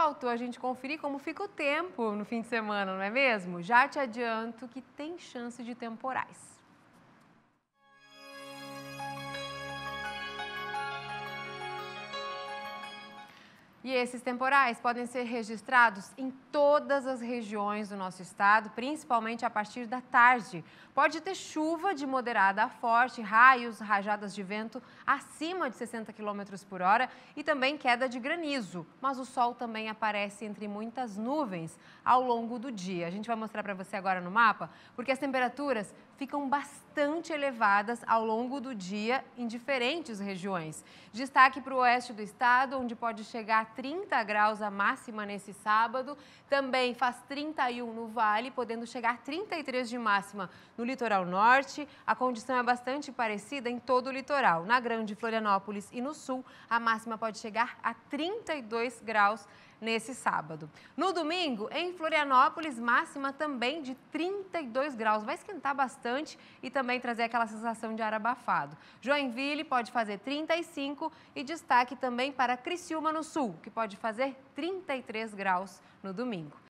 faltou a gente conferir como fica o tempo no fim de semana, não é mesmo? Já te adianto que tem chance de temporais. E esses temporais podem ser registrados em todas as regiões do nosso estado, principalmente a partir da tarde. Pode ter chuva de moderada a forte, raios, rajadas de vento acima de 60 km por hora e também queda de granizo. Mas o sol também aparece entre muitas nuvens ao longo do dia. A gente vai mostrar para você agora no mapa, porque as temperaturas ficam bastante elevadas ao longo do dia em diferentes regiões. Destaque para o oeste do estado, onde pode chegar 30 graus a máxima nesse sábado. Também faz 31 no vale, podendo chegar a 33 de máxima no litoral norte. A condição é bastante parecida em todo o litoral. Na Grande Florianópolis e no sul, a máxima pode chegar a 32 graus nesse sábado. No domingo, em Florianópolis, máxima também de 32 graus. Vai esquentar bastante e também trazer aquela sensação de ar abafado. Joinville pode fazer 35 e destaque também para Criciúma no sul, que pode fazer 33 graus no domingo.